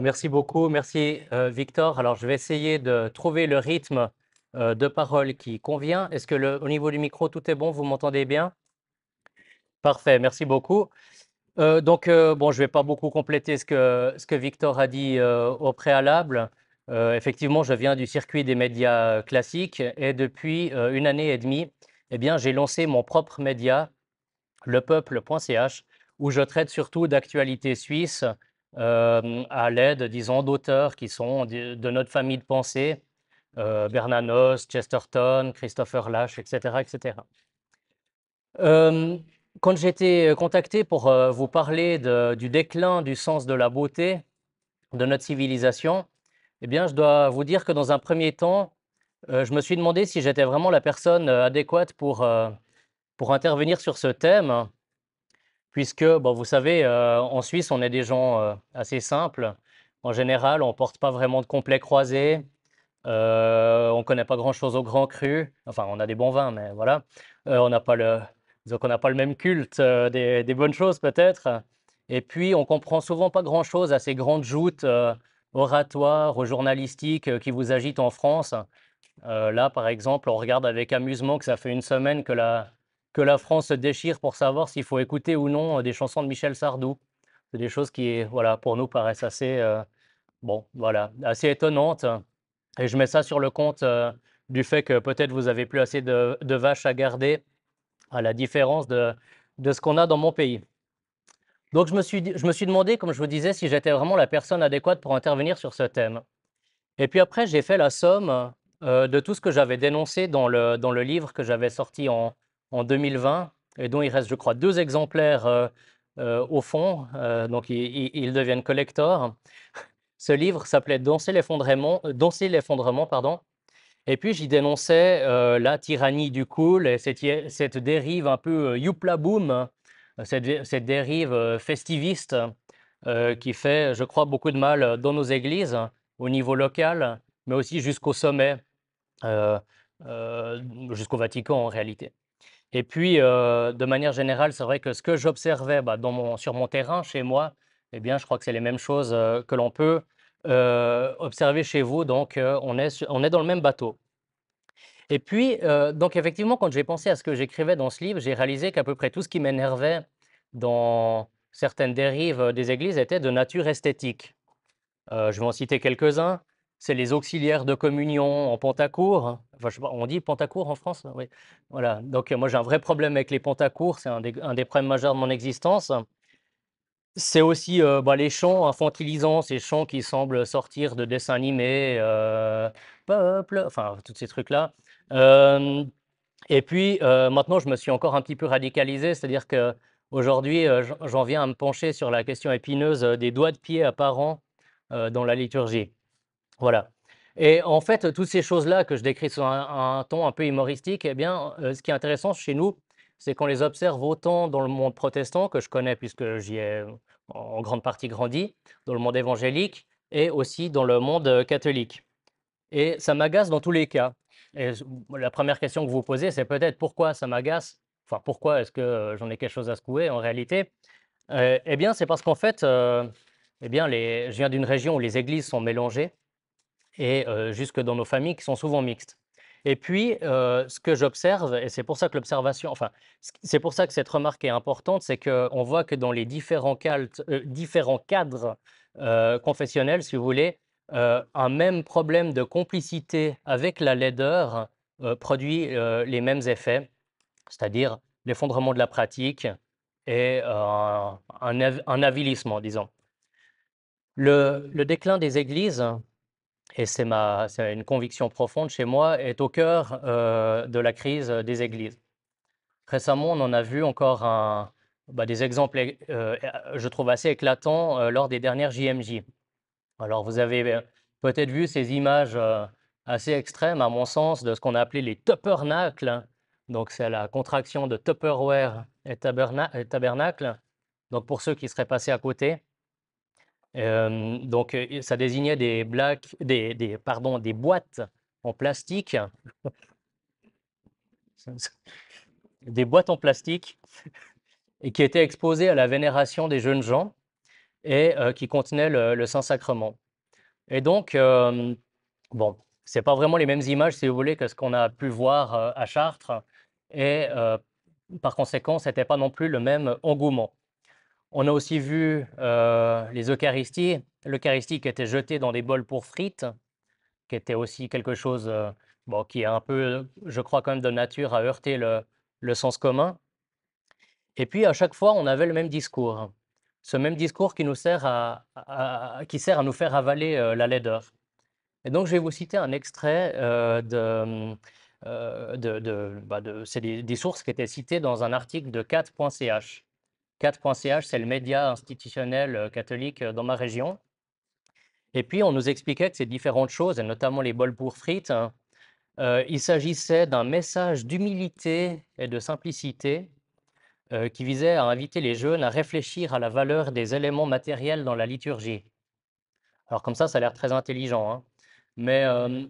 merci beaucoup. Merci euh, Victor. Alors je vais essayer de trouver le rythme euh, de parole qui convient. Est-ce que au niveau du micro, tout est bon Vous m'entendez bien Parfait, merci beaucoup. Euh, donc, bon, je ne vais pas beaucoup compléter ce que, ce que Victor a dit au préalable. effectivement, je viens du circuit des médias classiques et depuis une année et demie, eh bien, j'ai lancé mon propre média, lepeuple.ch, où je traite surtout d'actualités suisses euh, à l'aide, disons, d'auteurs qui sont de notre famille de pensée, euh, Bernanos, Chesterton, Christopher Lash, etc. etc. Euh, quand été contacté pour euh, vous parler du déclin du sens de la beauté de notre civilisation, eh bien, je dois vous dire que dans un premier temps, je me suis demandé si j'étais vraiment la personne adéquate pour, pour intervenir sur ce thème puisque, bon, bah, vous savez, euh, en Suisse, on est des gens euh, assez simples. En général, on ne porte pas vraiment de complet croisé. Euh, on ne connaît pas grand-chose au grand cru. Enfin, on a des bons vins, mais voilà. on n'a pas le... Donc, on n'a pas le même culte des, des, bonnes choses, peut-être. Et puis, on comprend souvent pas grand-chose à ces grandes joutes oratoires, journalistiques qui vous agitent en France. là, par exemple, on regarde avec amusement que ça fait une semaine que la, que la France se déchire pour savoir s'il faut écouter ou non euh, des chansons de Michel Sardou. C'est des choses qui, voilà, pour nous paraissent assez, euh, bon, voilà, assez étonnantes. Et je mets ça sur le compte euh, du fait que peut-être vous avez plus assez de, vaches à garder, à la différence de, ce qu'on a dans mon pays. Donc je me, suis, je me suis demandé, comme je vous disais, si j'étais vraiment la personne adéquate pour intervenir sur ce thème. Et puis après, j'ai fait la somme de tout ce que j'avais dénoncé dans le, dans le livre que j'avais sorti en, en 2020 et dont il reste, je crois, deux exemplaires euh, euh, au fond. Euh, donc, ils, deviennent collecteurs. Ce livre s'appelait Danser l'effondrement, Danser l'effondrement, pardon. Et puis j'y dénonçais la tyrannie du cool et cette, cette dérive un peu youpla boom, cette, dérive festiviste qui fait, je crois, beaucoup de mal dans nos églises, au niveau local, mais aussi jusqu'au sommet, jusqu'au Vatican en réalité. Et puis, euh, de manière générale, c'est vrai que ce que j'observais bah, sur mon terrain, chez moi, eh bien, je crois que c'est les mêmes choses euh, que l'on peut euh, observer chez vous. Donc, on est, on, est, dans le même bateau. Et puis, donc effectivement, quand j'ai pensé à ce que j'écrivais dans ce livre, j'ai réalisé qu'à peu près tout ce qui m'énervait dans certaines dérives des églises était de nature esthétique. je vais en citer quelques-uns c'est les auxiliaires de communion en Pentacourt. Hein. on dit pantacourt en France Oui. Voilà. Donc, moi, j'ai un vrai problème avec les Pentacourt. C'est un, des, problèmes majeurs de mon existence. C'est aussi euh, bah, les chants infantilisants, ces chants qui semblent sortir de dessins animés, euh, peuple, enfin, tous ces trucs-là. Euh, et puis, maintenant, je me suis encore un petit peu radicalisé, c'est-à-dire que aujourd'hui, j'en viens à me pencher sur la question épineuse des doigts de pied apparents dans la liturgie. Voilà. Et en fait, toutes ces choses-là que je décris sur un, ton un peu humoristique, eh bien, euh, ce qui est intéressant chez nous, c'est qu'on les observe autant dans le monde protestant que je connais puisque j'y ai en grande partie grandi, dans le monde évangélique et aussi dans le monde euh, catholique. Et ça m'agace dans tous les cas. la première question que vous posez, c'est peut-être pourquoi ça m'agace, enfin pourquoi est-ce que euh, j'en ai quelque chose à secouer en réalité Eh bien, c'est parce qu'en fait, eh bien, je viens d'une région où les églises sont mélangées et euh, jusque dans nos familles qui sont souvent mixtes. Et puis, euh, ce que j'observe, et c'est pour ça que l'observation, enfin, c'est pour ça que cette remarque est importante, c'est qu'on voit que dans les différents, euh, différents cadres confessionnels, si vous voulez, un même problème de complicité avec la laideur produit les mêmes effets, c'est-à-dire l'effondrement de la pratique et un, avilissement, disons. le, déclin des églises et c'est une conviction profonde chez moi, est au cœur euh, de la crise euh, des églises. Récemment, on en a vu encore bah, des exemples, euh, je trouve, assez éclatants lors des dernières JMJ. Alors, vous avez peut-être vu ces images assez extrêmes, à mon sens, de ce qu'on a appelé les tuppernacles. Donc, c'est la contraction de Tupperware et, et tabernacle. Donc, pour ceux qui seraient passés à côté, donc, ça désignait des, des, des boîtes en plastique. des boîtes en plastique et qui étaient exposées à la vénération des jeunes gens et qui contenaient le, Saint-Sacrement. Et donc, bon, ce pas vraiment les mêmes images, si vous voulez, que ce qu'on a pu voir à Chartres. Et par conséquent, ce n'était pas non plus le même engouement. On a aussi vu euh, les Eucharisties, l'Eucharistie qui était jetée dans des bols pour frites, qui était aussi quelque chose euh, bon, qui est un peu, je crois, quand même de nature à heurter le, sens commun. Et puis, à chaque fois, on avait le même discours. Ce même discours qui, nous sert, à, qui sert à nous faire avaler euh, la laideur. Et donc, je vais vous citer un extrait de. Bah, de, C'est des, des sources qui étaient citées dans un article de 4.ch. 4.ch, c'est le média institutionnel euh, catholique euh, dans ma région. Et puis, on nous expliquait que ces différentes choses, et notamment les bols pour frites, hein. euh, il s'agissait d'un message d'humilité et de simplicité qui visait à inviter les jeunes à réfléchir à la valeur des éléments matériels dans la liturgie. Alors comme ça, ça a l'air très intelligent. Hein. Mais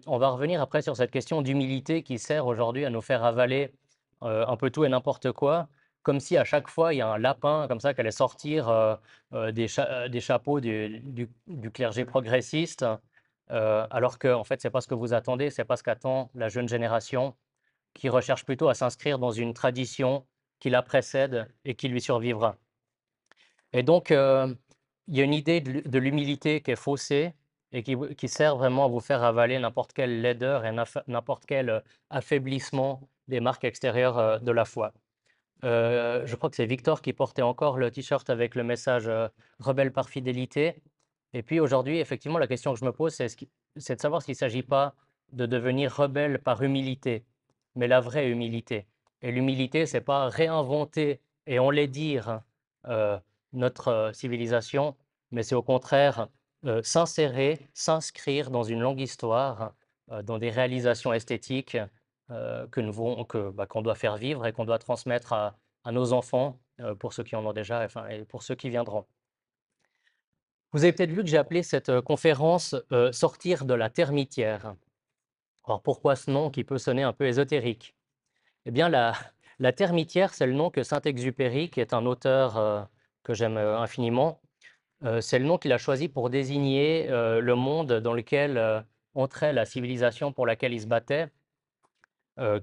on va revenir après sur cette question d'humilité qui sert aujourd'hui à nous faire avaler un peu tout et n'importe quoi, comme si à chaque fois il y a un lapin comme ça qui allait sortir euh, euh, euh, des, chapeaux du, clergé progressiste, alors que en fait c'est pas ce que vous attendez, c'est pas ce qu'attend la jeune génération qui recherche plutôt à s'inscrire dans une tradition qui la précède et qui lui survivra. Et donc il y a une idée de l'humilité qui est faussée et qui, qui, sert vraiment à vous faire avaler n'importe quelle laideur et n'importe quel affaiblissement des marques extérieures de la foi. Euh, je crois que c'est Victor qui portait encore le t-shirt avec le message euh, Rebelle par fidélité. Et puis aujourd'hui, effectivement, la question que je me pose, c'est de savoir s'il ne s'agit pas de devenir rebelle par humilité, mais la vraie humilité. Et l'humilité, c'est pas réinventer et on les dire euh, notre civilisation, mais c'est au contraire s'insérer, s'inscrire dans une longue histoire, dans des réalisations esthétiques, euh, que nous que bah, qu'on doit faire vivre et qu'on doit transmettre à, nos enfants, euh, pour ceux qui en ont déjà, et, et pour ceux qui viendront. Vous avez peut-être vu que j'ai appelé cette euh, conférence Sortir de la termitière. Alors pourquoi ce nom qui peut sonner un peu ésotérique Eh bien, la, la termitière, c'est le nom que Saint-Exupéry, qui est un auteur que j'aime infiniment, c'est le nom qu'il a choisi pour désigner le monde dans lequel entrait la civilisation pour laquelle il se battait. Euh,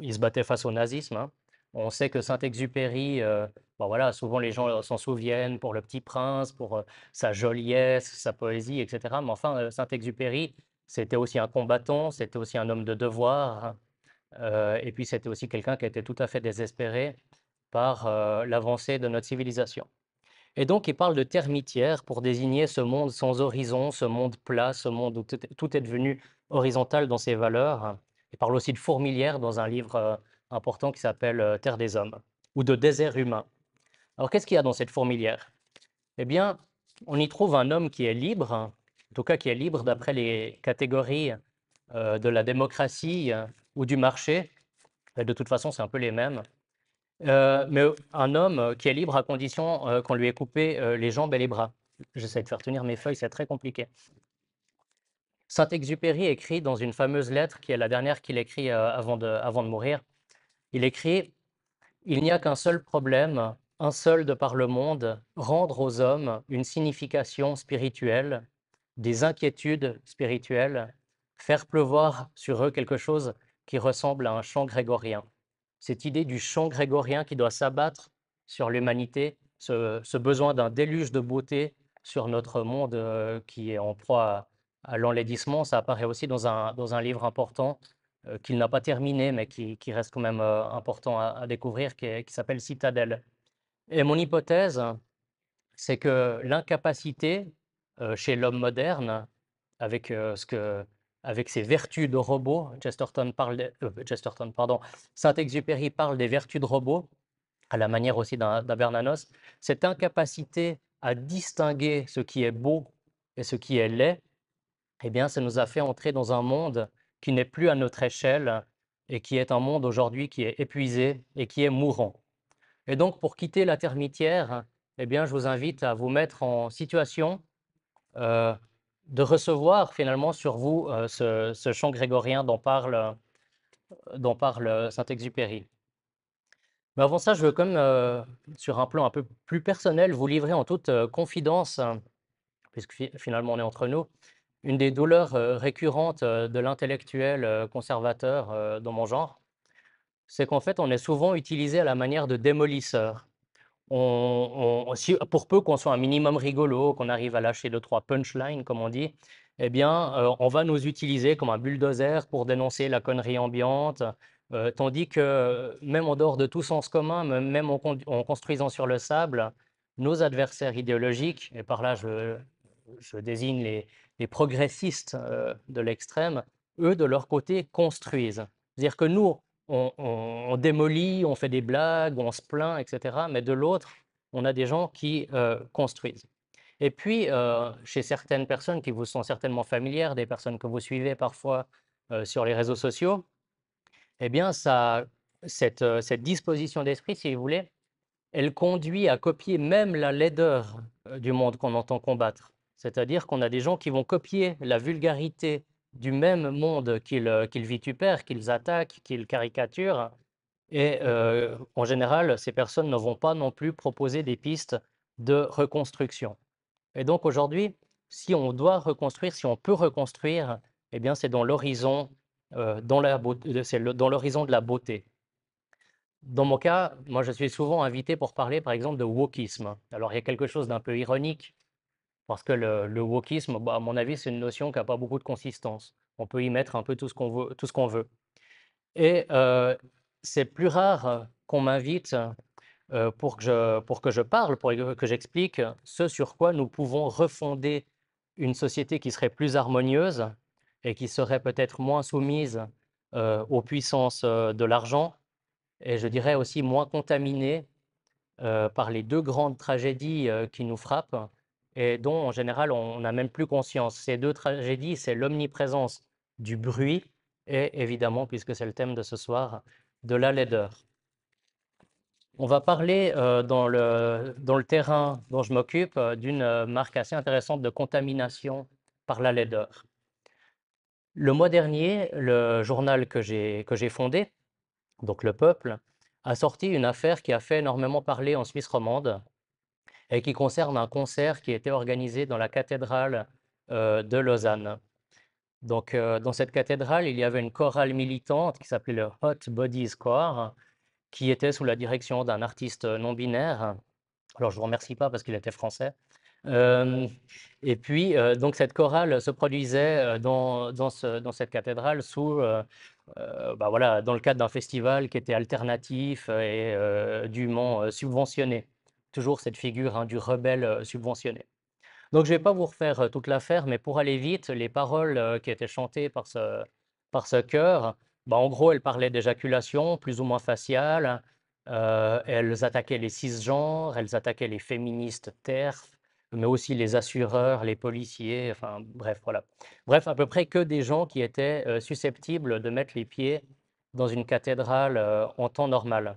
il se battait face au nazisme. Hein. On sait que Saint-Exupéry, euh, bah voilà, souvent les gens s'en souviennent pour le petit prince, pour euh, sa joliesse, sa poésie, etc. Mais enfin, Saint-Exupéry, c'était aussi un combattant, c'était aussi un homme de devoir, et puis c'était aussi quelqu'un qui était tout à fait désespéré par l'avancée de notre civilisation. Et donc, il parle de termitière pour désigner ce monde sans horizon, ce monde plat, ce monde où tout est devenu horizontal dans ses valeurs. Il parle aussi de fourmilière dans un livre euh, important qui s'appelle euh, Terre des hommes ou de désert humain. Alors qu'est-ce qu'il y a dans cette fourmilière Eh bien, on y trouve un homme qui est libre, en tout cas qui est libre d'après les catégories euh, de la démocratie ou du marché. de toute façon, c'est un peu les mêmes. mais un homme qui est libre à condition qu'on lui ait coupé les jambes et les bras. J'essaie de faire tenir mes feuilles, c'est très compliqué. Saint-Exupéry écrit dans une fameuse lettre qui est la dernière qu'il écrit euh, avant de, mourir, il écrit Il n'y a qu'un seul problème, un seul de par le monde, rendre aux hommes une signification spirituelle, des inquiétudes spirituelles, faire pleuvoir sur eux quelque chose qui ressemble à un chant grégorien. Cette idée du chant grégorien qui doit s'abattre sur l'humanité, ce, ce, besoin d'un déluge de beauté sur notre monde euh, qui est en proie à l'enlaidissement, ça apparaît aussi dans un, dans un livre important euh, qu'il n'a pas terminé, mais qui, qui reste quand même euh, important à, découvrir, qui, qui s'appelle Citadelle. Et mon hypothèse, c'est que l'incapacité euh, chez l'homme moderne, avec, ce que, avec ses vertus de robot, Chesterton parle, Chesterton, pardon, Saint-Exupéry parle des vertus de robot, à la manière aussi d'un Bernanos, cette incapacité à distinguer ce qui est beau et ce qui est laid, eh bien, ça nous a fait entrer dans un monde qui n'est plus à notre échelle et qui est un monde aujourd'hui qui est épuisé et qui est mourant. Et donc, pour quitter la termitière, eh bien, je vous invite à vous mettre en situation euh, de recevoir finalement sur vous euh, ce, chant grégorien dont parle, euh, dont Saint-Exupéry. Mais avant ça, je veux quand même, sur un plan un peu plus personnel, vous livrer en toute confidence, puisque finalement on est entre nous, une des douleurs euh, récurrentes euh, de l'intellectuel euh, conservateur dans mon genre, c'est qu'en fait, on est souvent utilisé à la manière de démolisseur. On, pour peu qu'on soit un minimum rigolo, qu'on arrive à lâcher deux, trois punchlines, comme on dit, eh bien, on va nous utiliser comme un bulldozer pour dénoncer la connerie ambiante, tandis que même en dehors de tout sens commun, même en, construisant sur le sable, nos adversaires idéologiques, et par là je désigne les, les progressistes euh, de l'extrême, eux, de leur côté, construisent. C'est-à-dire que nous, on, démolit, on fait des blagues, on se plaint, etc. Mais de l'autre, on a des gens qui euh, construisent. Et puis, euh, chez certaines personnes qui vous sont certainement familières, des personnes que vous suivez parfois sur les réseaux sociaux, eh bien, ça, cette disposition d'esprit, si vous voulez, elle conduit à copier même la laideur du monde qu'on entend combattre. C'est-à-dire qu'on a des gens qui vont copier la vulgarité du même monde qu'ils euh, vitupèrent, qu'ils attaquent, qu'ils caricaturent. Et euh, en général, ces personnes ne vont pas non plus proposer des pistes de reconstruction. Et donc aujourd'hui, si on doit reconstruire, si on peut reconstruire, eh bien c'est dans l'horizon euh, dans l'horizon de la beauté. Dans mon cas, moi je suis souvent invité pour parler par exemple de wokisme. Alors il y a quelque chose d'un peu ironique parce que le, le wokisme, bah, à mon avis, c'est une notion qui n'a pas beaucoup de consistance. On peut y mettre un peu tout ce qu'on veut, tout ce qu'on veut. Et euh, c'est plus rare qu'on m'invite euh, pour, que je, parle, pour que j'explique ce sur quoi nous pouvons refonder une société qui serait plus harmonieuse et qui serait peut-être moins soumise euh, aux puissances de l'argent et je dirais aussi moins contaminée par les deux grandes tragédies qui nous frappent, et dont en général on n'a même plus conscience. Ces deux tragédies, c'est l'omniprésence du bruit et évidemment, puisque c'est le thème de ce soir, de la laideur. On va parler euh, dans, le, dans le terrain dont je m'occupe euh, d'une euh, marque assez intéressante de contamination par la laideur. Le mois dernier, le journal que j'ai fondé, donc Le Peuple, a sorti une affaire qui a fait énormément parler en Suisse romande, et qui concerne un concert qui était organisé dans la cathédrale euh, de Lausanne. Donc, euh, dans cette cathédrale, il y avait une chorale militante qui s'appelait le Hot Bodies Choir, qui était sous la direction d'un artiste euh, non binaire. Alors, je ne vous remercie pas parce qu'il était français. et puis, donc, cette chorale se produisait dans, dans, cette cathédrale sous, bah, voilà, dans le cadre d'un festival qui était alternatif et dûment subventionné toujours cette figure hein, du rebelle subventionné. Donc je ne vais pas vous refaire toute l'affaire, mais pour aller vite, les paroles qui étaient chantées par ce, par ce chœur, bah, en gros, elles parlaient d'éjaculation plus ou moins faciale, elles attaquaient les cisgenres, elles attaquaient les féministes TERF, mais aussi les assureurs, les policiers, enfin bref, voilà. Bref, à peu près que des gens qui étaient susceptibles de mettre les pieds dans une cathédrale en temps normal.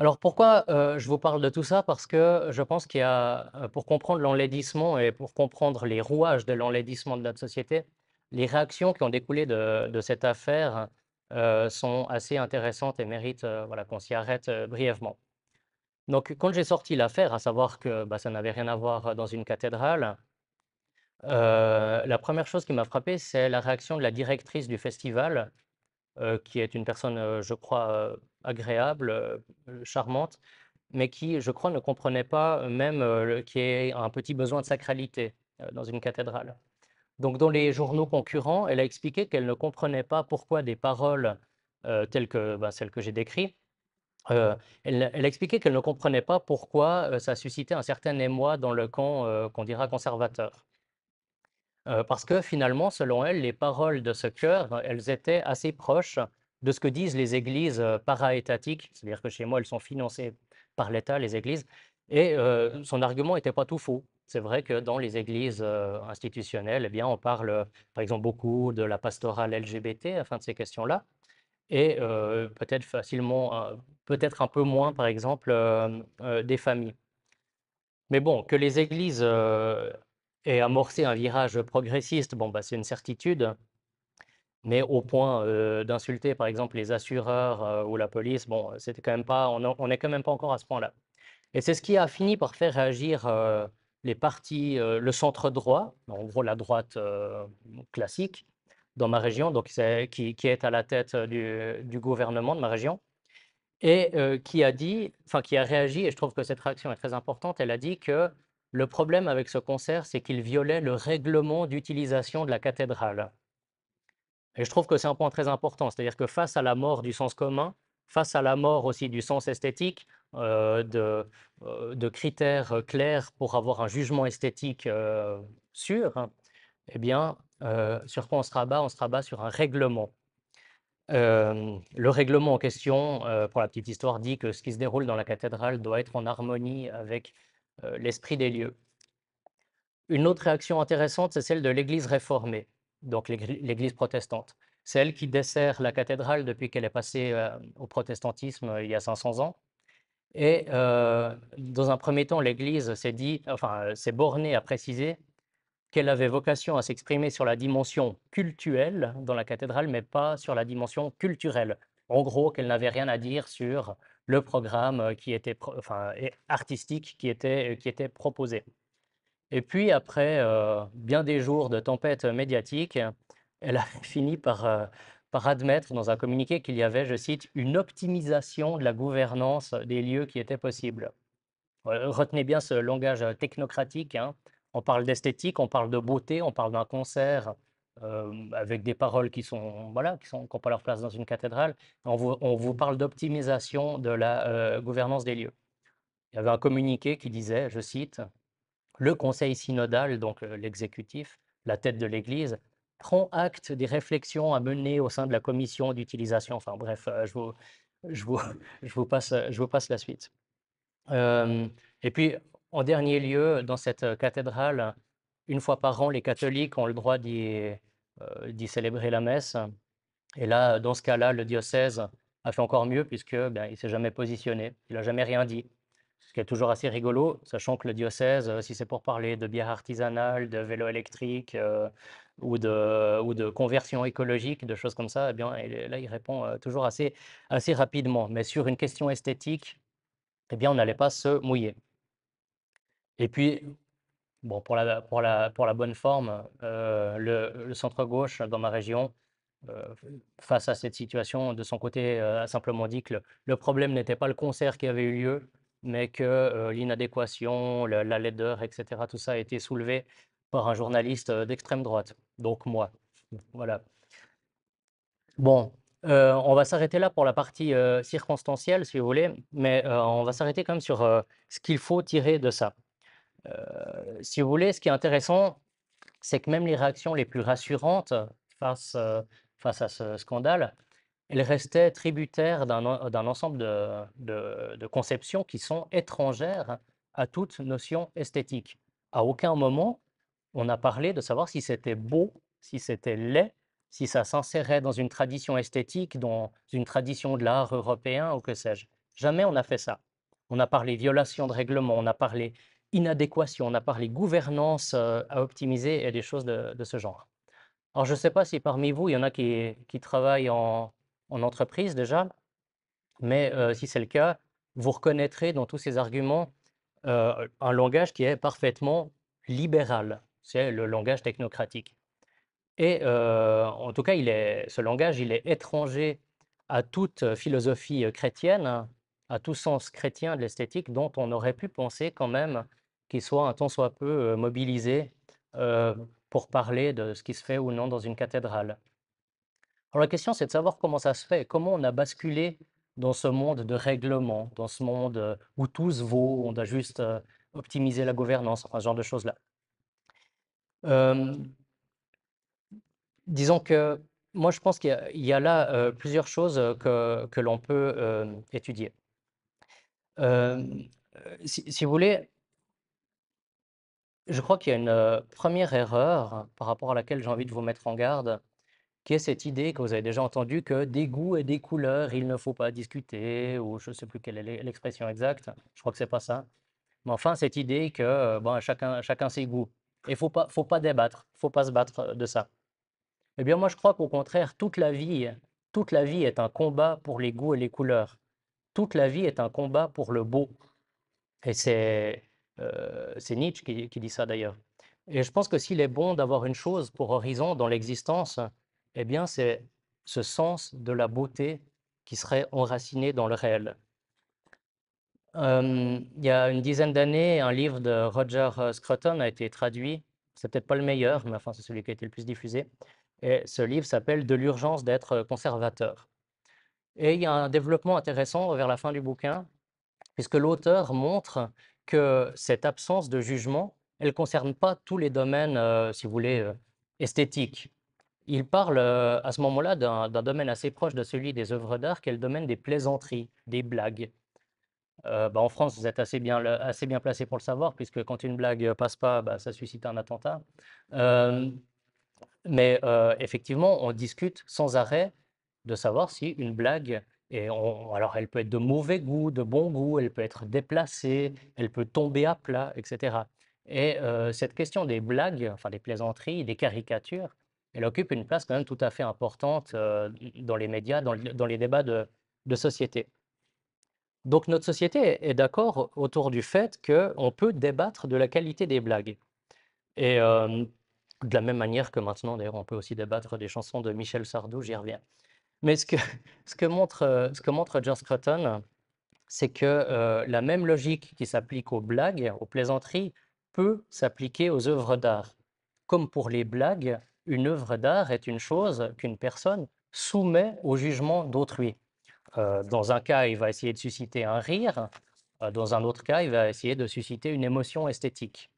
Alors pourquoi euh, je vous parle de tout ça Parce que je pense qu'il y a, euh, pour comprendre l'enlaidissement et pour comprendre les rouages de l'enlaidissement de notre société, les réactions qui ont découlé de, cette affaire euh, sont assez intéressantes et méritent voilà, qu'on s'y arrête brièvement. Donc quand j'ai sorti l'affaire, à savoir que bah, ça n'avait rien à voir dans une cathédrale, la première chose qui m'a frappé, c'est la réaction de la directrice du festival euh, qui est une personne, euh, je crois, euh, agréable, charmante, mais qui, je crois, ne comprenait pas même qu'il y ait un petit besoin de sacralité dans une cathédrale. Donc, dans les journaux concurrents, elle a expliqué qu'elle ne comprenait pas pourquoi des paroles telles que bah, celles que j'ai décrites, elle, elle, expliquait qu'elle ne comprenait pas pourquoi ça suscitait un certain émoi dans le camp qu'on dira conservateur. Euh, parce que finalement, selon elle, les paroles de ce cœur, elles étaient assez proches de ce que disent les églises euh, para-étatiques, c'est-à-dire que chez moi, elles sont financées par l'État, les églises, et euh, son argument n'était pas tout faux. C'est vrai que dans les églises institutionnelles, eh bien, on parle, par exemple, beaucoup de la pastorale LGBT, afin de ces questions-là, et peut-être facilement, peut-être un peu moins, par exemple, des familles. Mais bon, que les églises et amorcer un virage progressiste, bon, bah, c'est une certitude. Mais au point euh, d'insulter, par exemple, les assureurs euh, ou la police, bon, c'était quand même pas, on n'est quand même pas encore à ce point-là. Et c'est ce qui a fini par faire réagir euh, les partis, le centre droit, bah, en gros la droite classique dans ma région, donc qui, est à la tête du, du, gouvernement de ma région, et qui a dit, enfin qui a réagi, et je trouve que cette réaction est très importante. Elle a dit que le problème avec ce concert, c'est qu'il violait le règlement d'utilisation de la cathédrale. Et je trouve que c'est un point très important, c'est-à-dire que face à la mort du sens commun, face à la mort aussi du sens esthétique, euh, euh, de, critères euh, clairs pour avoir un jugement esthétique sûr, hein, eh bien, sur quoi on se rabat On se rabat sur un règlement. le règlement en question, pour la petite histoire, dit que ce qui se déroule dans la cathédrale doit être en harmonie avec euh, l'esprit des lieux. Une autre réaction intéressante, c'est celle de l'Église réformée, donc l'Église protestante, celle qui dessert la cathédrale depuis qu'elle est passée euh, au protestantisme euh, il y a 500 ans. Et dans un premier temps, l'Église s'est dit, enfin, s'est bornée à préciser qu'elle avait vocation à s'exprimer sur la dimension culturelle dans la cathédrale, mais pas sur la dimension culturelle. En gros, qu'elle n'avait rien à dire sur le programme qui était artistique qui était, proposé. Et puis après bien des jours de tempête médiatique, elle a fini par, admettre dans un communiqué qu'il y avait, je cite, une optimisation de la gouvernance des lieux qui était possible. Retenez bien ce langage technocratique. Hein. On parle d'esthétique, on parle de beauté, on parle d'un concert, avec des paroles qui sont voilà, qui n'ont pas leur place dans une cathédrale. On vous, mmh. parle d'optimisation de la gouvernance des lieux. Il y avait un communiqué qui disait, je cite, le Conseil synodal, donc l'exécutif, la tête de l'Église, prend acte des réflexions à mener au sein de la commission d'utilisation. Enfin bref, je vous, je vous, je vous, passe, je vous passe la suite. et puis, en dernier lieu, dans cette cathédrale, une fois par an, les catholiques ont le droit d'y euh, d'y célébrer la messe. Et là, dans ce cas-là, le diocèse a fait encore mieux puisque ben, il s'est jamais positionné, il n'a jamais rien dit. Ce qui est toujours assez rigolo, sachant que le diocèse, euh, si c'est pour parler de bière artisanale, de vélo électrique euh, ou, de, ou de conversion écologique, de choses comme ça, eh bien, là, il répond toujours assez, assez rapidement. Mais sur une question esthétique, eh bien, on n'allait pas se mouiller. Et puis, Bon, pour la, pour la, pour la bonne forme, euh, le, centre-gauche dans ma région, euh, face à cette situation, de son côté, euh, a simplement dit que le, problème n'était pas le concert qui avait eu lieu, mais que l'inadéquation, la, laideur, etc., tout ça a été soulevé par un journaliste d'extrême droite, donc moi. Voilà. Bon, on va s'arrêter là pour la partie circonstancielle, si vous voulez, mais on va s'arrêter quand même sur ce qu'il faut tirer de ça. Euh, si vous voulez, ce qui est intéressant, c'est que même les réactions les plus rassurantes face, euh, face à ce scandale, elles restaient tributaires d'un ensemble de, de, de, conceptions qui sont étrangères à toute notion esthétique. À aucun moment, on a parlé de savoir si c'était beau, si c'était laid, si ça s'insérait dans une tradition esthétique, dans une tradition de l'art européen ou que sais-je. Jamais on a fait ça. On a parlé violation de règlement, on a parlé inadéquation. On a parlé gouvernance euh, à optimiser et des choses de, ce genre. Alors, je ne sais pas si parmi vous, il y en a qui, qui travaillent en, en, entreprise déjà, mais euh, si c'est le cas, vous reconnaîtrez dans tous ces arguments euh, un langage qui est parfaitement libéral. C'est le langage technocratique. Et en tout cas, il est, ce langage, il est étranger à toute philosophie chrétienne, à tout sens chrétien de l'esthétique dont on aurait pu penser quand même qui soit un tant soit peu euh, mobilisé euh, mmh pour parler de ce qui se fait ou non dans une cathédrale. Alors la question, c'est de savoir comment ça se fait, comment on a basculé dans ce monde de règlement, dans ce monde euh, où tout se vaut, où on a juste optimiser la gouvernance, enfin ce genre de choses-là. disons que moi, je pense qu'il y, a là plusieurs choses que, que l'on peut étudier. si, vous voulez, je crois qu'il y a une première erreur par rapport à laquelle j'ai envie de vous mettre en garde, qui est cette idée que vous avez déjà entendue que des goûts et des couleurs, il ne faut pas discuter, ou je ne sais plus quelle est l'expression exacte, je crois que c'est pas ça. Mais enfin, cette idée que chacun, chacun ses goûts. Et faut pas, faut pas débattre, faut pas se battre de ça. Eh bien, moi, je crois qu'au contraire, toute la vie, toute la vie est un combat pour les goûts et les couleurs. Toute la vie est un combat pour le beau. Et c'est euh, c'est Nietzsche qui, dit ça d'ailleurs. Et je pense que s'il est bon d'avoir une chose pour horizon dans l'existence, eh bien c'est ce sens de la beauté qui serait enraciné dans le réel. Euh, il y a une dizaine d'années, un livre de Roger euh, Scruton a été traduit. C'est peut-être pas le meilleur, mais enfin c'est celui qui a été le plus diffusé. Et ce livre s'appelle De l'urgence d'être conservateur. Et il y a un développement intéressant vers la fin du bouquin, puisque l'auteur montre cette absence de jugement, elle ne concerne pas tous les domaines, euh, si vous voulez, euh, esthétiques. Il parle euh, à ce moment-là d'un domaine assez proche de celui des œuvres d'art, qui est le domaine des plaisanteries, des blagues. Bah, en France, vous êtes assez bien, assez bien placé pour le savoir, puisque quand une blague passe pas, bah, ça suscite un attentat. mais effectivement, on discute sans arrêt de savoir si une blague alors, elle peut être de mauvais goût, de bon goût, elle peut être déplacée, elle peut tomber à plat, etc. Et euh, cette question des blagues, enfin des plaisanteries, des caricatures, elle occupe une place quand même tout à fait importante euh, dans les médias, dans, les débats de, société. Donc notre société est d'accord autour du fait qu'on peut débattre de la qualité des blagues. Et euh, de la même manière que maintenant, d'ailleurs, on peut aussi débattre des chansons de Michel Sardou, j'y reviens. Mais euh, ce que, montre, John Scruton, c'est que euh, la même logique qui s'applique aux blagues, aux plaisanteries, peut s'appliquer aux œuvres d'art. Comme pour les blagues, une œuvre d'art est une chose qu'une personne soumet au jugement d'autrui. Euh, dans un cas, il va essayer de susciter un rire, dans un autre cas, il va essayer de susciter une émotion esthétique.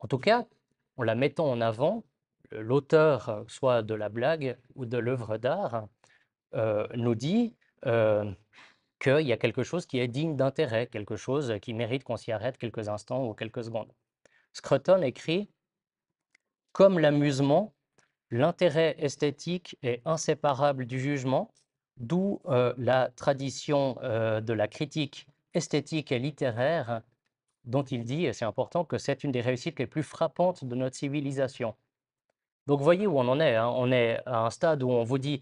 En tout cas, en la mettant en avant, l'auteur soit de la blague ou de l'œuvre d'art euh, nous dit euh, qu'il y a quelque chose qui est digne d'intérêt, quelque chose qui mérite qu'on s'y arrête quelques instants ou quelques secondes. Scruton écrit Comme l'amusement, l'intérêt esthétique est inséparable du jugement, d'où euh, la tradition de la critique esthétique et littéraire, dont il dit, et c'est important, que c'est une des réussites les plus frappantes de notre civilisation. Donc voyez où on en est. Hein. On est à un stade où on vous dit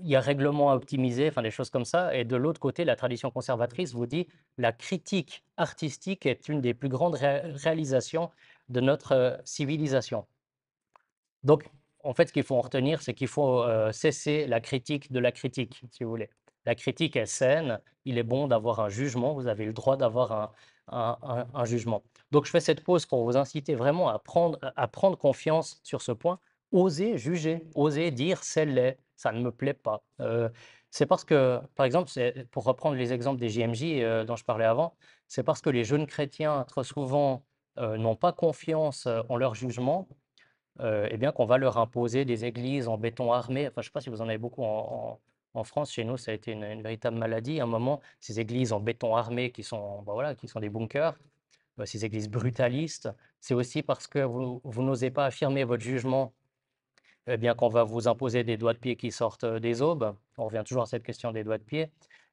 il y a règlement à optimiser, enfin des choses comme ça. Et de l'autre côté, la tradition conservatrice vous dit la critique artistique est une des plus grandes réalisations de notre euh, civilisation. Donc, en fait, ce qu'il faut retenir, c'est qu'il faut euh, cesser la critique de la critique, si vous voulez. La critique est saine, il est bon d'avoir un jugement, vous avez le droit d'avoir un, un, jugement. Donc, je fais cette pause pour vous inciter vraiment à prendre, à prendre confiance sur ce point. Osez juger, osez dire celle là ça ne me plaît pas. Euh, c'est parce que, par exemple, pour reprendre les exemples des JMJ euh, dont je parlais avant, c'est parce que les jeunes chrétiens, trop souvent, euh, n'ont pas confiance en leur jugement, et eh bien qu'on va leur imposer des églises en béton armé. Enfin, je ne sais pas si vous en avez beaucoup en, France. Chez nous, ça a été une, véritable maladie. À un moment, ces églises en béton armé qui sont, bah voilà, qui sont des bunkers, ces églises brutalistes, c'est aussi parce que vous n'osez pas affirmer votre jugement eh bien qu'on va vous imposer des doigts de pied qui sortent euh, des aubes. On revient toujours à cette question des doigts de pied.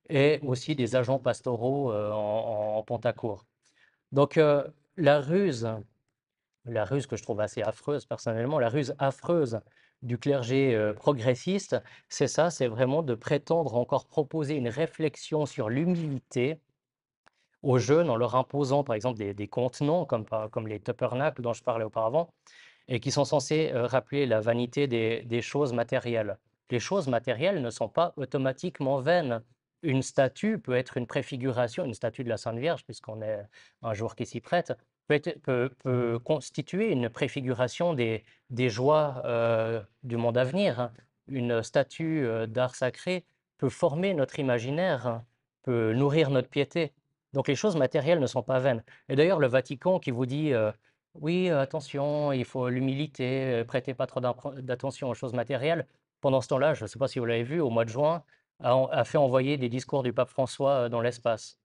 Et aussi des agents pastoraux euh, en, en Pontacourt. Donc euh, la ruse, la ruse que je trouve assez affreuse personnellement, la ruse affreuse du clergé progressiste, c'est ça, c'est vraiment de prétendre encore proposer une réflexion sur l'humilité aux jeunes en leur imposant par exemple des, des contenants comme, comme les tuppernacles dont je parlais auparavant, et qui sont censés euh, rappeler la vanité des, choses matérielles. Les choses matérielles ne sont pas automatiquement vaines. Une statue peut être une préfiguration, une statue de la Sainte Vierge, puisqu'on est un jour qui s'y prête, peut, constituer une préfiguration des, joies euh, du monde à venir. Une statue euh, d'art sacré peut former notre imaginaire, peut nourrir notre piété. Donc les choses matérielles ne sont pas vaines. Et d'ailleurs, le Vatican qui vous dit oui, attention, il faut l'humilité, prêtez pas trop d'attention aux choses matérielles. Pendant ce temps-là, je ne sais pas si vous l'avez vu, au mois de juin, a, fait envoyer des discours du pape François dans l'espace.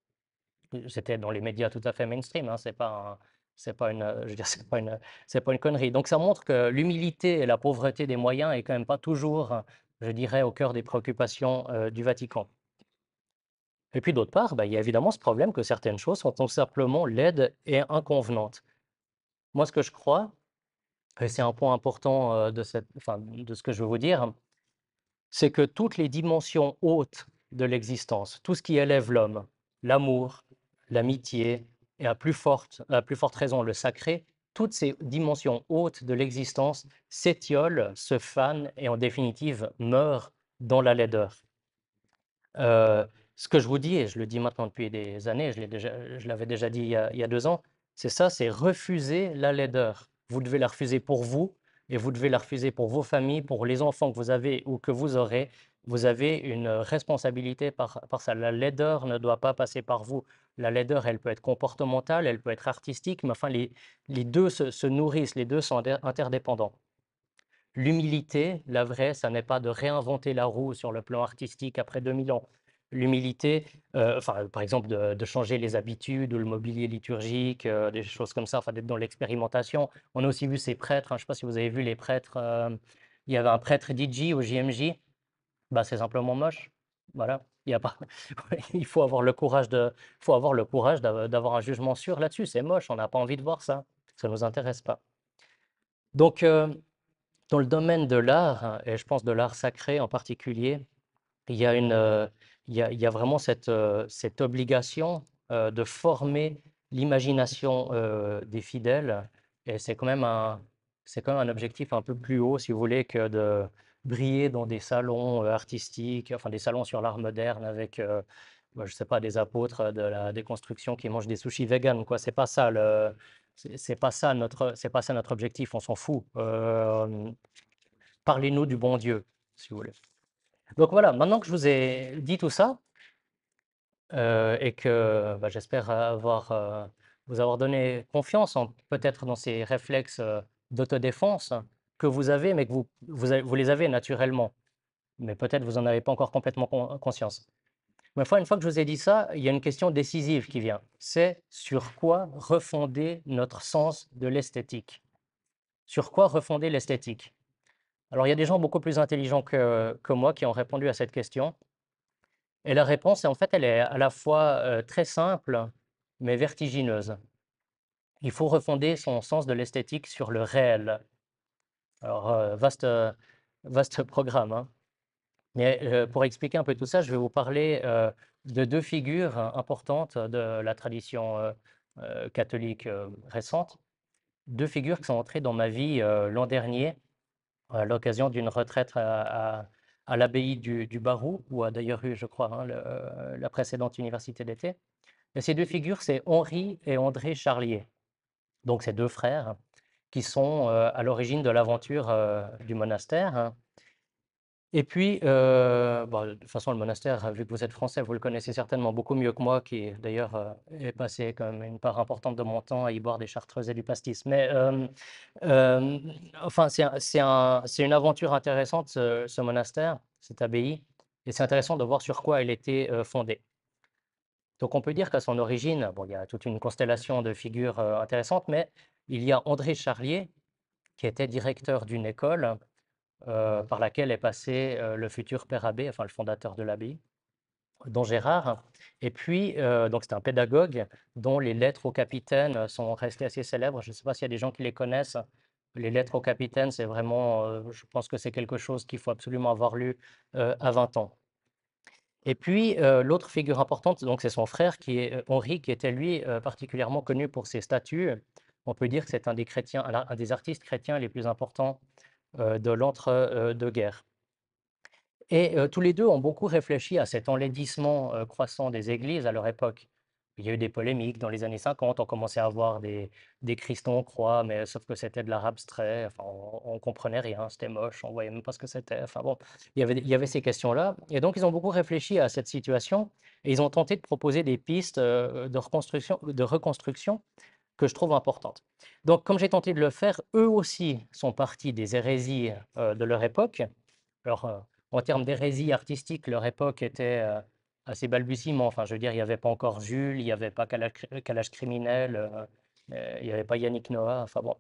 C'était dans les médias tout à fait mainstream, hein, c'est pas c'est pas une, je veux dire, c'est pas une, c'est pas une connerie. Donc ça montre que l'humilité et la pauvreté des moyens est quand même pas toujours, je dirais, au cœur des préoccupations du Vatican. Et puis d'autre part, bah, il y a évidemment ce problème que certaines choses sont tout simplement laides et inconvenantes. Moi, ce que je crois, et c'est un point important euh, de, cette, de ce que je veux vous dire, c'est que toutes les dimensions hautes de l'existence, tout ce qui élève l'homme, l'amour, l'amitié, et à plus, forte, plus forte raison le sacré, toutes ces dimensions hautes de l'existence s'étiolent, se fanent et en définitive meurent dans la laideur. Euh, ce que je vous dis, et je le dis maintenant depuis des années, je l'avais déjà, déjà dit il y, il y a deux ans, c'est ça, c'est refuser la laideur. Vous devez la refuser pour vous et vous devez la refuser pour vos familles, pour les enfants que vous avez ou que vous aurez. Vous avez une responsabilité par, ça. La laideur ne doit pas passer par vous. La laideur, elle peut être comportementale, elle peut être artistique, mais enfin, les, deux se, se nourrissent, les deux sont interdépendants. L'humilité, la vraie, ça n'est pas de réinventer la roue sur le plan artistique après 2000 ans l'humilité, euh, enfin, par exemple, de, changer les habitudes ou le mobilier liturgique, euh, des choses comme ça, enfin, d'être dans l'expérimentation. On a aussi vu ces prêtres, hein, je ne sais pas si vous avez vu les prêtres, euh, il y avait un prêtre DJ au JMJ, bah, c'est simplement moche. Voilà. Il, y a pas... il faut avoir le courage de, faut avoir le courage d'avoir un jugement sûr là-dessus. C'est moche, on n'a pas envie de voir ça. Ça ne nous intéresse pas. Donc, dans le domaine de l'art, et je pense de l'art sacré en particulier, il y a une, il y a, vraiment cette, euh, cette obligation euh, de former l'imagination euh, des fidèles. Et c'est quand, même un, c'est quand même un objectif un peu plus haut, si vous voulez, que de briller dans des salons artistiques, enfin des salons sur l'art moderne avec bah, je sais pas, des apôtres de la déconstruction qui mangent des sushis vegan, quoi. C'est pas ça le, c'est pas ça notre, c'est pas ça notre objectif. On s'en fout. parlez-nous du bon Dieu, si vous voulez. Donc voilà, maintenant que je vous ai dit tout ça, euh, et que bah, j'espère avoir, euh, vous avoir donné confiance peut-être dans ces réflexes euh, d'autodéfense que vous avez, mais que vous, les avez naturellement. Mais peut-être vous n'en avez pas encore complètement conscience. Mais une fois que je vous ai dit ça, il y a une question décisive qui vient. C'est sur quoi refonder notre sens de l'esthétique Sur quoi refonder l'esthétique alors, il y a des gens beaucoup plus intelligents que, moi qui ont répondu à cette question. Et la réponse, en fait, elle est à la fois euh, très simple, mais vertigineuse. Il faut refonder son sens de l'esthétique sur le réel. Alors, euh, vaste, euh, vaste programme. Hein. Mais pour expliquer un peu tout ça, je vais vous parler de deux figures importantes de la tradition catholique récente. Deux figures qui sont entrées dans ma vie l'an dernier à l'occasion d'une retraite à, l'abbaye du, du, Barou, où a d'ailleurs eu, je crois, hein, euh, la précédente université d'été. ces deux figures, c'est Henri et André Charlier, donc ces deux frères hein, qui sont euh, à l'origine de l'aventure euh, du monastère. Hein. Et puis, euh, bah, de toute façon, le monastère, vu que vous êtes français, vous le connaissez certainement beaucoup mieux que moi, qui d'ailleurs ai euh, est passé comme une part importante de mon temps à y boire des chartreuses et du pastis. Mais euh, enfin, c'est une aventure intéressante, ce, monastère, cette abbaye, et c'est intéressant de voir sur quoi elle était fondée. Donc, on peut dire qu'à son origine, bon, il y a toute une constellation de figures intéressantes, mais il y a André Charlier, qui était directeur d'une école euh, par laquelle est passé euh, le futur père abbé, enfin le fondateur de l'abbaye, dont Gérard. Et puis, euh, donc c'est un pédagogue dont les lettres au capitaine sont restées assez célèbres. Je ne sais pas s'il y a des gens qui les connaissent. Les lettres au capitaine, c'est vraiment, je pense que c'est quelque chose qu'il faut absolument avoir lu à 20 ans. Et puis, l'autre figure importante, donc c'est son frère, qui est Henri, qui était lui particulièrement connu pour ses statues. On peut dire que c'est un des chrétiens, un des artistes chrétiens les plus importants euh, de l'entre-deux-guerres. Euh, et euh, tous les deux ont beaucoup réfléchi à cet enlaidissement croissant des églises à leur époque. Il y a eu des polémiques dans les années 50, on commençait à avoir des, des cristaux en croix, mais sauf que c'était de l'arabe abstrait, on, ne comprenait rien, c'était moche, on voyait même pas ce que c'était. Enfin bon, il y avait, ces questions-là. Et donc, ils ont beaucoup réfléchi à cette situation et ils ont tenté de proposer des pistes de, reconstruction, de reconstruction que je trouve importante. Donc, comme j'ai tenté de le faire, eux aussi sont partis des hérésies euh, de leur époque. Alors, euh, en termes d'hérésie artistique, leur époque était euh, assez balbutiement. Enfin, je veux dire, il n'y avait pas encore Jules, il n'y avait pas Calage, criminel, il n'y avait pas Yannick Noah. Enfin bon.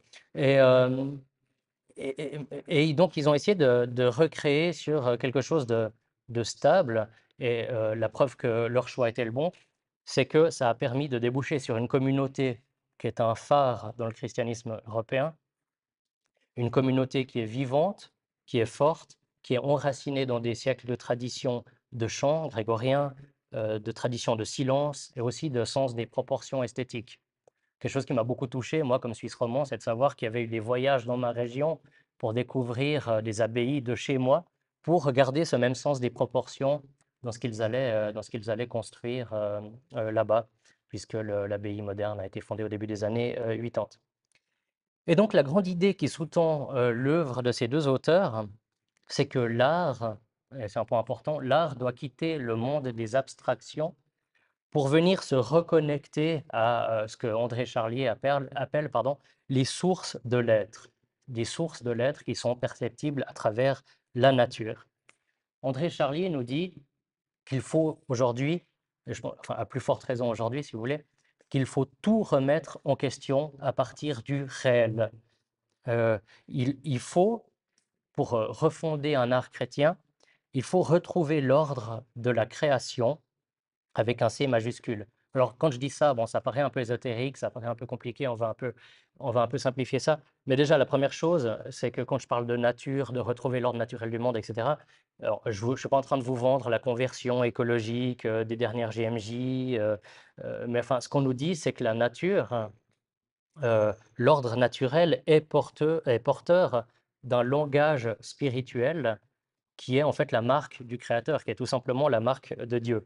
Et, donc, ils ont essayé de, recréer sur quelque chose de, de stable. Et la preuve que leur choix était le bon, c'est que ça a permis de déboucher sur une communauté qui est un phare dans le christianisme européen, une communauté qui est vivante, qui est forte, qui est enracinée dans des siècles de tradition de chant grégorien, euh, de tradition de silence et aussi de sens des proportions esthétiques. Quelque chose qui m'a beaucoup touché, moi, comme Suisse roman, c'est de savoir qu'il y avait eu des voyages dans ma région pour découvrir euh, des abbayes de chez moi, pour regarder ce même sens des proportions dans ce qu'ils allaient euh, construire là-bas puisque l'abbaye moderne a été fondée au début des années 80. Euh, et donc la grande idée qui sous-tend euh, l'œuvre de ces deux auteurs, c'est que l'art, et c'est un point important, l'art doit quitter le monde des abstractions pour venir se reconnecter à euh, ce que André Charlier appelle, pardon, les sources de l'être, des sources de l'être qui sont perceptibles à travers la nature. André Charlier nous dit qu'il faut aujourd'hui à plus forte raison aujourd'hui, si vous voulez, qu'il faut tout remettre en question à partir du réel. Euh, il, faut, pour euh, refonder un art chrétien, il faut retrouver l'ordre de la création avec un C majuscule. Alors, quand je dis ça, bon, ça paraît un peu ésotérique, ça paraît un peu compliqué, on va un peu, on va un peu simplifier ça. Mais déjà, la première chose, c'est que quand je parle de nature, de retrouver l'ordre naturel du monde, etc., alors, je ne suis pas en train de vous vendre la conversion écologique euh, des dernières GMJ, euh, euh, mais enfin, ce qu'on nous dit, c'est que la nature, l'ordre naturel est, est porteur d'un langage spirituel qui est en fait la marque du Créateur, qui est tout simplement la marque de Dieu.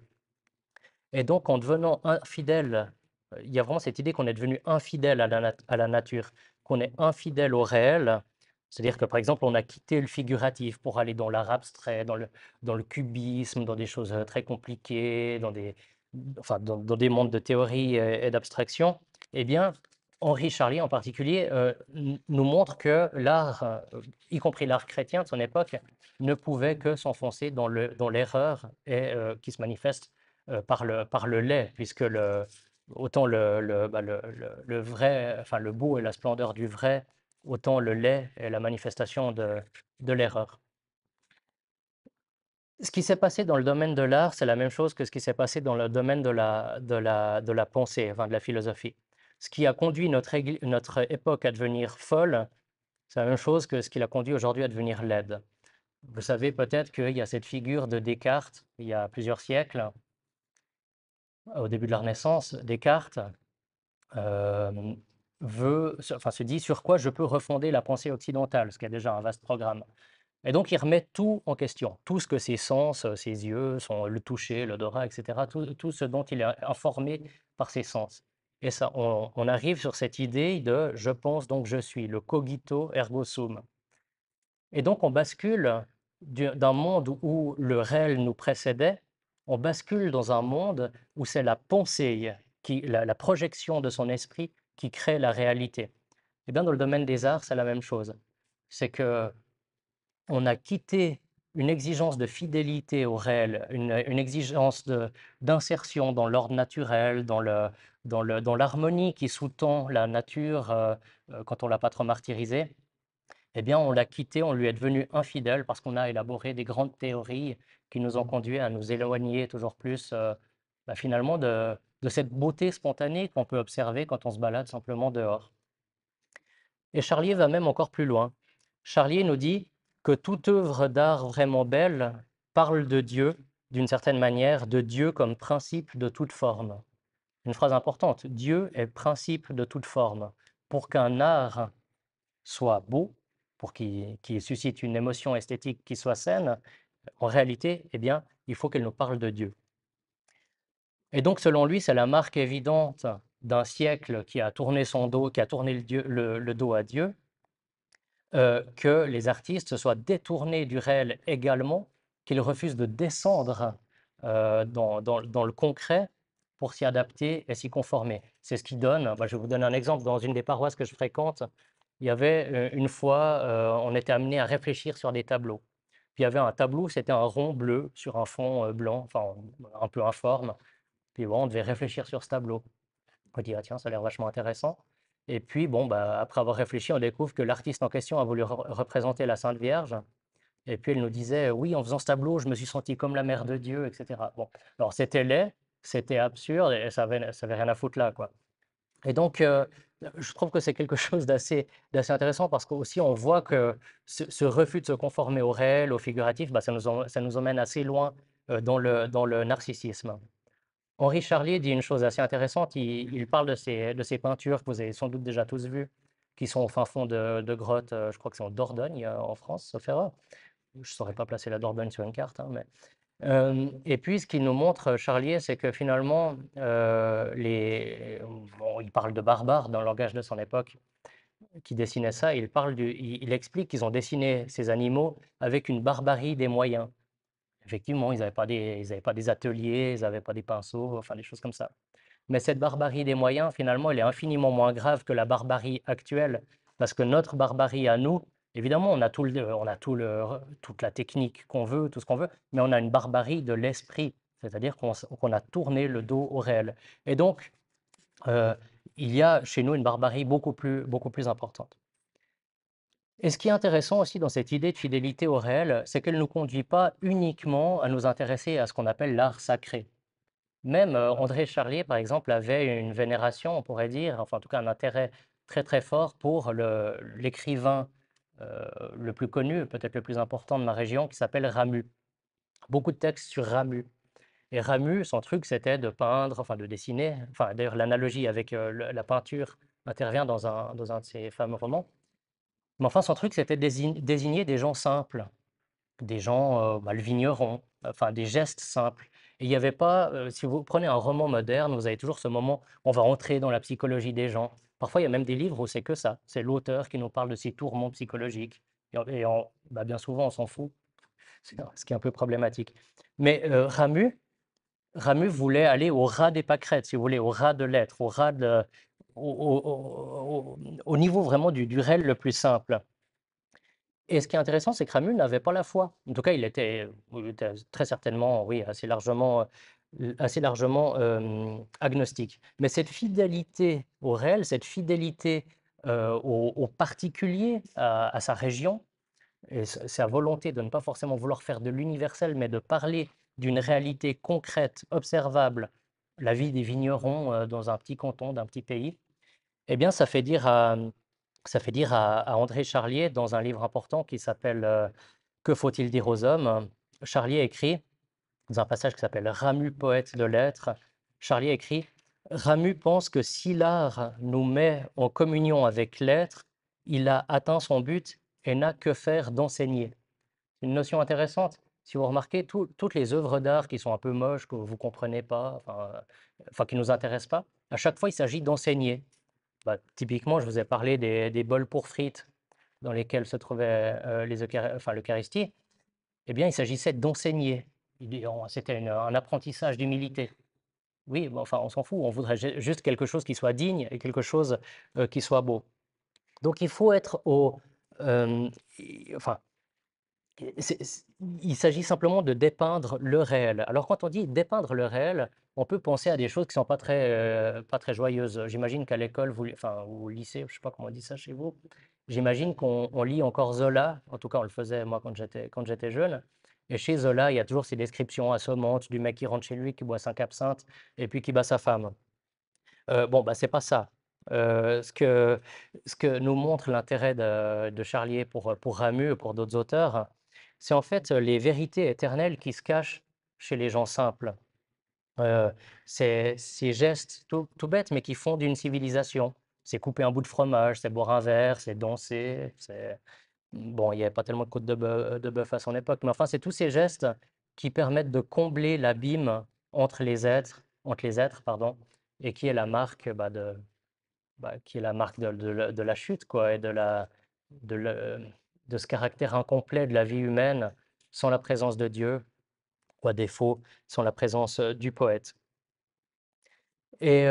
Et donc, en devenant infidèle, euh, il y a vraiment cette idée qu'on est devenu infidèle à la, à la nature, qu'on est infidèle au réel. C'est-à-dire que, par exemple, on a quitté le figuratif pour aller dans l'art abstrait, dans le, dans le cubisme, dans des choses euh, très compliquées, dans des, enfin, dans, des mondes de théorie et, d'abstraction. Eh bien, Henri Charlier en particulier euh, nous montre que l'art, y compris l'art chrétien de son époque, ne pouvait que s'enfoncer dans l'erreur le, dans et qui se manifeste euh, par, le, par lait, puisque le, autant le, bah, vrai, enfin le beau et la splendeur du vrai, autant le lait est la manifestation de, l'erreur. Ce qui s'est passé dans le domaine de l'art, c'est la même chose que ce qui s'est passé dans le domaine de la, pensée, enfin de la philosophie. Ce qui a conduit notre, notre époque à devenir folle, c'est la même chose que ce qui l'a conduit aujourd'hui à devenir laide. Vous savez peut-être qu'il y a cette figure de Descartes, il y a plusieurs siècles, au début de la Renaissance, Descartes veut, enfin, se dit sur quoi je peux refonder la pensée occidentale, ce qui est déjà un vaste programme. Et donc, il remet tout en question, tout ce que ses sens, ses yeux, son, le toucher, l'odorat, etc., tout, ce dont il est informé par ses sens. Et ça, on, on, arrive sur cette idée de je pense donc je suis, le cogito ergo sum. Et donc, on bascule d'un monde où le réel nous précédait on bascule dans un monde où c'est la pensée, qui, la, projection de son esprit qui crée la réalité. Et eh bien dans le domaine des arts, c'est la même chose. C'est que on a quitté une exigence de fidélité au réel, une, exigence d'insertion dans l'ordre naturel, dans l'harmonie qui sous-tend la nature euh, euh, quand on l'a pas trop martyrisée, eh bien, on l'a quitté, on lui est devenu infidèle parce qu'on a élaboré des grandes théories qui nous ont conduit à nous éloigner toujours plus euh, bah, finalement de, cette beauté spontanée qu'on peut observer quand on se balade simplement dehors. Et Charlier va même encore plus loin. Charlier nous dit que toute œuvre d'art vraiment belle parle de Dieu, d'une certaine manière, de Dieu comme principe de toute forme. Une phrase importante, Dieu est principe de toute forme. Pour qu'un art soit beau, pour qu'il suscite une émotion esthétique qui soit saine, en réalité, eh bien, il faut qu'elle nous parle de Dieu. Et donc, selon lui, c'est la marque évidente d'un siècle qui a tourné son dos, qui a tourné le, le, dos à Dieu, euh, que les artistes soient détournés du réel également, qu'ils refusent de descendre euh, dans, le concret pour s'y adapter et s'y conformer. C'est ce qui donne, je vous donne un exemple, dans une des paroisses que je fréquente, il y avait euh, une fois, on était amené à réfléchir sur des tableaux il y avait un tableau, c'était un rond bleu sur un fond euh, blanc, enfin un peu informe. Puis bon, on devait réfléchir sur ce tableau. On dit, ah, tiens, ça a l'air vachement intéressant. Et puis, bon, bah, après avoir réfléchi, on découvre que l'artiste en question a voulu représenter la Sainte Vierge. Et puis, elle nous disait, oui, en faisant ce tableau, je me suis senti comme la mère de Dieu, etc. Bon, alors c'était laid, c'était absurde, et ça avait, ça avait rien à foutre là, quoi. Et donc, euh, je trouve que c'est quelque chose d'assez intéressant parce qu'aussi on voit que ce, refus de se conformer au réel, au figuratif, bah, ça, nous emmène assez loin euh, dans, le, narcissisme. Henri Charlier dit une chose assez intéressante. Il, parle de ces, peintures que vous avez sans doute déjà tous vues, qui sont au fin fond de, de grottes, euh, je crois que c'est en Dordogne, en France, sauf erreur. Je ne saurais pas placer la Dordogne sur une carte, hein, mais euh, et puis, ce qu'il nous montre, euh, Charlier, c'est que finalement, euh, les... il parle de barbares dans le langage de son époque qui dessinait ça. Il, parle il explique qu'ils ont dessiné ces animaux avec une barbarie des moyens. Effectivement, ils n'avaient pas, des... pas des ateliers, ils n'avaient pas des pinceaux, enfin des choses comme ça. Mais cette barbarie des moyens, finalement, elle est infiniment moins grave que la barbarie actuelle, parce que notre barbarie à nous, Évidemment, on a, tout on a tout le, toute la technique qu'on veut, tout ce qu'on veut, mais on a une barbarie de l'esprit, c'est-à-dire qu'on a tourné le dos au réel. Et donc, euh, il y a chez nous une barbarie beaucoup plus, beaucoup plus importante. Et ce qui est intéressant aussi dans cette idée de fidélité au réel, c'est qu'elle ne nous conduit pas uniquement à nous intéresser à ce qu'on appelle l'art sacré. Même euh, André Charlier, par exemple, avait une vénération, on pourrait dire, enfin en tout cas un intérêt très très fort pour l'écrivain euh, le plus connu, peut-être le plus important de ma région, qui s'appelle Ramu. Beaucoup de textes sur Ramu. Et Ramu, son truc, c'était de peindre, enfin de dessiner. Enfin, d'ailleurs, l'analogie avec euh, la peinture intervient dans un, dans de ses fameux romans. Mais enfin, son truc, c'était désigner, des gens simples, des gens, euh, bah, le vigneron, enfin des gestes simples. Et il n'y avait pas, si vous prenez un roman moderne, vous avez toujours ce moment, on va entrer dans la psychologie des gens, Parfois, il y a même des livres où c'est que ça. C'est l'auteur qui nous parle de ses tourments psychologiques. Et, on, bah, bien souvent, on s'en fout, ce qui est un peu problématique. Mais euh, Ramu, voulait aller au ras des pâquerettes, si vous voulez, au ras de l'être, au ras au, niveau vraiment du, du réel le plus simple. Et ce qui est intéressant, c'est que Ramu n'avait pas la foi. En tout cas, il était, il était très certainement, oui, assez largement euh, assez largement agnostique. Mais cette fidélité au réel, cette fidélité au, particulier, à, sa région, et sa volonté de ne pas forcément vouloir faire de l'universel, mais de parler d'une réalité concrète, observable, la vie des vignerons dans un petit canton, d'un petit pays, eh bien, ça fait dire ça fait dire à André Charlier dans un livre important qui s'appelle Que faut-il dire aux hommes Charlier écrit dans un passage qui s'appelle Ramu, poète de lettres, Charlie écrit Ramu pense que si l'art nous met en communion avec l'être, il a atteint son but et n'a que faire d'enseigner. C'est une notion intéressante. Si vous remarquez, toutes les œuvres d'art qui sont un peu moches, que vous ne comprenez pas, enfin, qui ne nous intéressent pas, à chaque fois, il s'agit d'enseigner. Bah, typiquement, je vous ai parlé des, bols pour frites dans lesquels se trouvait euh, l'Eucharistie. eh bien, il s'agissait d'enseigner. C'était un apprentissage d'humilité. Oui, enfin, on s'en fout. On voudrait juste quelque chose qui soit digne et quelque chose euh, qui soit beau. Donc, il faut être au. Euh, enfin, il s'agit simplement de dépeindre le réel. Alors, quand on dit dépeindre le réel, on peut penser à des choses qui sont pas très, euh, pas très joyeuses. J'imagine qu'à l'école, enfin, au lycée, je ne sais pas comment on dit ça chez vous, j'imagine qu'on lit encore Zola. En tout cas, on le faisait moi quand j'étais jeune. Et chez Zola, il y a toujours ces descriptions assommantes du mec qui rentre chez lui, qui boit cinq absinthes et puis qui bat sa femme. Euh, bon, bah, c'est pas ça. Euh, ce, que, ce que nous montre l'intérêt de, de, Charlier pour, pour Ramu et pour d'autres auteurs, c'est en fait les vérités éternelles qui se cachent chez les gens simples. Euh, ces, ces gestes tout, tout, bêtes, mais qui font d'une civilisation. C'est couper un bout de fromage, c'est boire un verre, c'est danser, c'est Bon, il n'y avait pas tellement de côte euh, de bœuf à son époque, mais enfin, c'est tous ces gestes qui permettent de combler l'abîme entre les êtres, entre les êtres, pardon, et qui est la marque euh, bah, de, bah, qui est la marque de, la chute, quoi, et de ce caractère incomplet de la vie humaine sans la présence de Dieu, ou à défaut, sans la présence euh, du poète. Et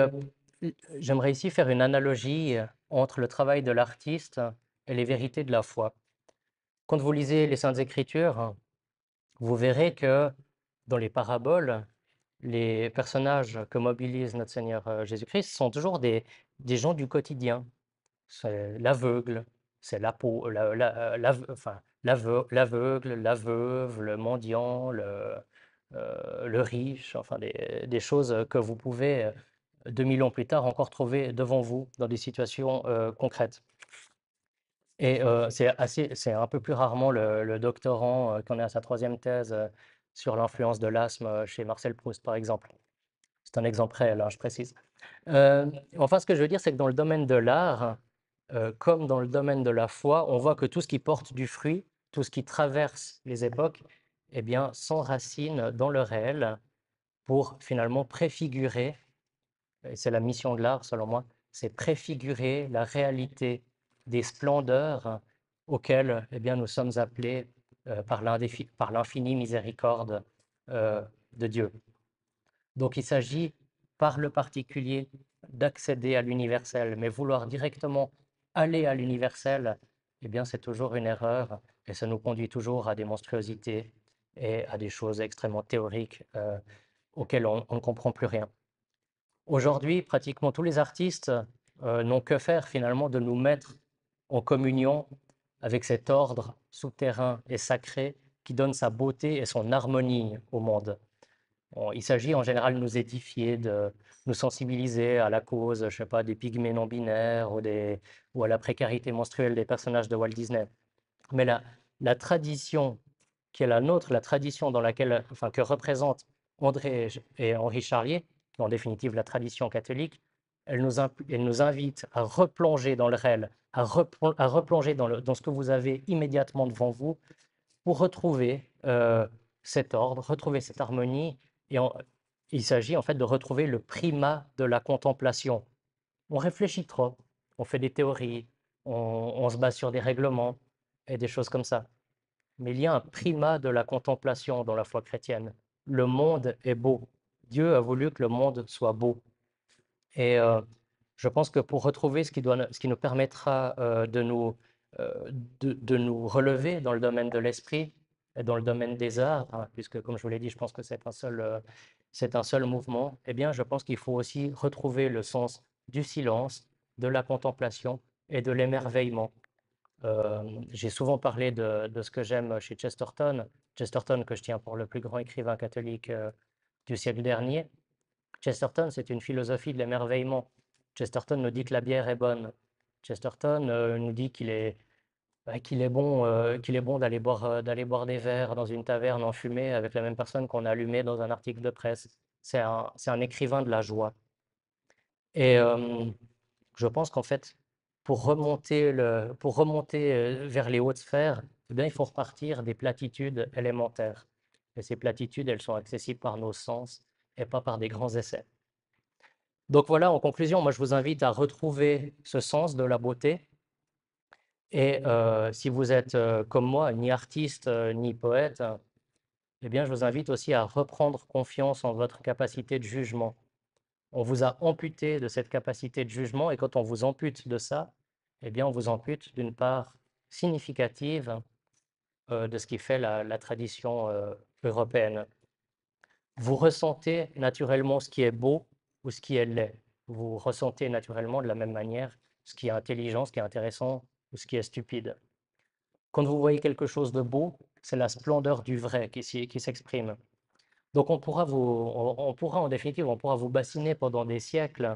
j'aimerais ici faire une analogie entre le travail de l'artiste et les vérités de la foi. Quand vous lisez les Saintes Écritures, vous verrez que dans les paraboles, les personnages que mobilise notre Seigneur euh, Jésus-Christ sont toujours des, gens du quotidien. C'est l'aveugle, c'est la, la, l'aveugle, la veuve, le mendiant, le, euh, riche, enfin des, choses que vous pouvez, 2000 euh, ans plus tard, encore trouver devant vous dans des situations concrètes. Et c'est un peu plus rarement le, doctorant qui en est à sa troisième thèse sur l'influence de l'asthme chez Marcel Proust, par exemple. C'est un exemple réel, hein, je précise. enfin, ce que je veux dire, c'est que dans le domaine de l'art, comme dans le domaine de la foi, on voit que tout ce qui porte du fruit, tout ce qui traverse les époques, eh bien, s'enracine dans le réel pour finalement préfigurer, et c'est la mission de l'art selon moi, c'est préfigurer la réalité des splendeurs auxquelles eh bien, nous sommes appelés euh, par l'infini miséricorde euh, de Dieu. Donc il s'agit, par le particulier, d'accéder à l'universel, mais vouloir directement aller à l'universel, eh bien, c'est toujours une erreur et ça nous conduit toujours à des monstruosités et à des choses extrêmement théoriques euh, auxquelles on, ne comprend plus rien. Aujourd'hui, pratiquement tous les artistes n'ont que faire finalement de nous mettre en communion avec cet ordre souterrain et sacré qui donne sa beauté et son harmonie au monde. il s'agit en général de nous édifier, de nous sensibiliser à la cause, je sais pas, des pygmées non binaires ou, ou à la précarité menstruelle des personnages de Walt Disney. Mais la, tradition qui est la nôtre, la tradition dans laquelle, enfin, que représentent André et Henri Charlier, en définitive la tradition catholique, elle nous, elle nous invite à replonger dans le réel, à, replonger dans, le, dans ce que vous avez immédiatement devant vous pour retrouver euh, cet ordre, retrouver cette harmonie. Et il s'agit en fait de retrouver le primat de la contemplation. On réfléchit trop, on fait des théories, on, se base sur des règlements et des choses comme ça. Mais il y a un primat de la contemplation dans la foi chrétienne. Le monde est beau. Dieu a voulu que le monde soit beau. Et euh, je pense que pour retrouver ce qui, doit, ce qui nous permettra euh, de, nous, euh, de, nous relever dans le domaine de l'esprit et dans le domaine des arts, hein, puisque comme je vous l'ai dit, je pense que c'est un seul, euh, c'est un seul mouvement, eh bien, je pense qu'il faut aussi retrouver le sens du silence, de la contemplation et de l'émerveillement. J'ai souvent parlé de, de ce que j'aime chez Chesterton, Chesterton que je tiens pour le plus grand écrivain catholique du siècle dernier. Chesterton, c'est une philosophie de l'émerveillement Chesterton nous dit que la bière est bonne. Chesterton euh, nous dit qu'il est, bah, qu'il est bon, euh, qu'il est bon d'aller boire, euh, d'aller boire des verres dans une taverne en fumée avec la même personne qu'on a allumée dans un article de presse. C'est un, écrivain de la joie. Et je pense qu'en fait, pour remonter, le, pour remonter vers les hautes sphères, eh bien, il faut repartir des platitudes élémentaires. Et ces platitudes, elles sont accessibles par nos sens et pas par des grands essais. Donc voilà, en conclusion, moi je vous invite à retrouver ce sens de la beauté. Et euh, si vous êtes euh, comme moi, ni artiste euh, ni poète, eh bien je vous invite aussi à reprendre confiance en votre capacité de jugement. On vous a amputé de cette capacité de jugement et quand on vous ampute de ça, eh bien on vous ampute d'une part significative de ce qui fait la tradition européenne. Vous ressentez naturellement ce qui est beau ou ce qui est laid. Vous ressentez naturellement de la même manière ce qui est intelligent, ce qui est intéressant ou ce qui est stupide. Quand vous voyez quelque chose de beau, c'est la splendeur du vrai qui, s'exprime. Donc on pourra, vous, on, pourra en définitive, on pourra vous bassiner pendant des siècles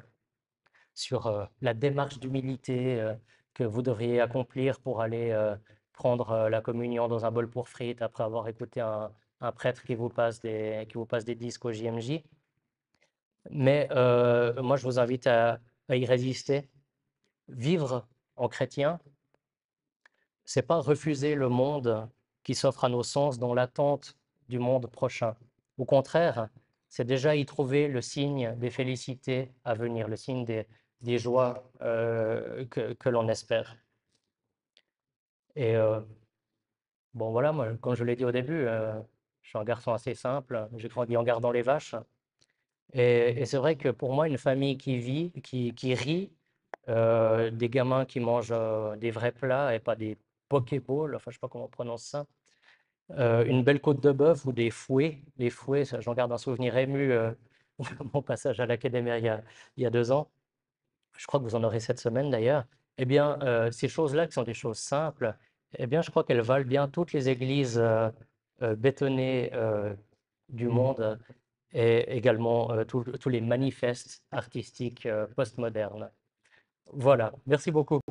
sur euh, la démarche d'humilité euh, que vous devriez accomplir pour aller euh, prendre la communion dans un bol pour frites après avoir écouté un, prêtre qui vous passe des, qui vous passe des disques au JMJ. Mais euh, moi, je vous invite à, y résister. Vivre en chrétien, c'est pas refuser le monde qui s'offre à nos sens dans l'attente du monde prochain. Au contraire, c'est déjà y trouver le signe des félicités à venir, le signe des, joies euh, que, l'on espère. Et euh, bon, voilà, moi, comme je l'ai dit au début, je suis un garçon assez simple. J'ai grandi en gardant les vaches. Et, c'est vrai que pour moi, une famille qui vit, qui, rit, euh, des gamins qui mangent euh, des vrais plats et pas des pokéballs, enfin je sais pas comment on prononce ça, euh, une belle côte de bœuf ou des fouets. Les fouets, j'en garde un souvenir ému mon passage à l'Académie il, y il y a deux ans. Je crois que vous en aurez cette semaine d'ailleurs. Eh bien, ces choses-là qui sont des choses simples, eh bien, je crois qu'elles valent bien toutes les églises bétonnées du monde et également euh, tous les manifestes artistiques euh, postmodernes. Voilà, merci beaucoup.